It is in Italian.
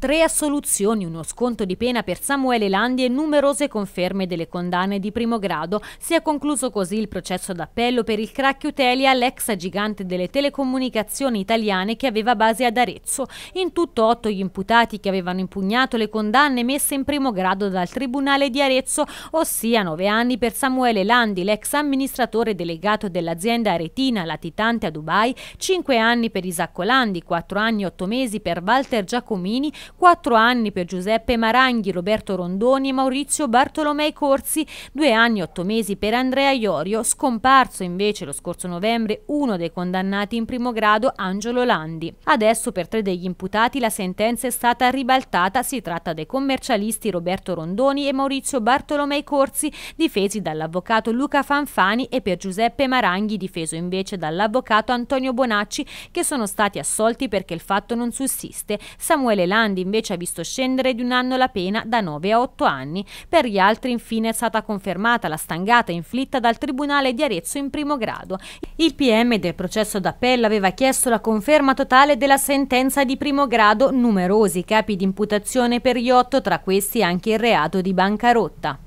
Tre assoluzioni, uno sconto di pena per Samuele Landi e numerose conferme delle condanne di primo grado. Si è concluso così il processo d'appello per il crack Utelia, l'ex gigante delle telecomunicazioni italiane che aveva base ad Arezzo. In tutto otto gli imputati che avevano impugnato le condanne messe in primo grado dal Tribunale di Arezzo, ossia nove anni per Samuele Landi, l'ex amministratore delegato dell'azienda aretina latitante a Dubai, cinque anni per Isacco Landi, quattro anni e otto mesi per Walter Giacomini, 4 anni per Giuseppe Maranghi, Roberto Rondoni e Maurizio Bartolomei Corsi, due anni e otto mesi per Andrea Iorio, scomparso invece lo scorso novembre uno dei condannati in primo grado Angelo Landi. Adesso per tre degli imputati la sentenza è stata ribaltata, si tratta dei commercialisti Roberto Rondoni e Maurizio Bartolomei Corsi, difesi dall'avvocato Luca Fanfani e per Giuseppe Maranghi, difeso invece dall'avvocato Antonio Bonacci, che sono stati assolti perché il fatto non sussiste. Samuele Landi Grande invece ha visto scendere di un anno la pena da 9 a 8 anni. Per gli altri infine è stata confermata la stangata inflitta dal Tribunale di Arezzo in primo grado. Il PM del processo d'appello aveva chiesto la conferma totale della sentenza di primo grado numerosi capi di imputazione per gli otto, tra questi anche il reato di bancarotta.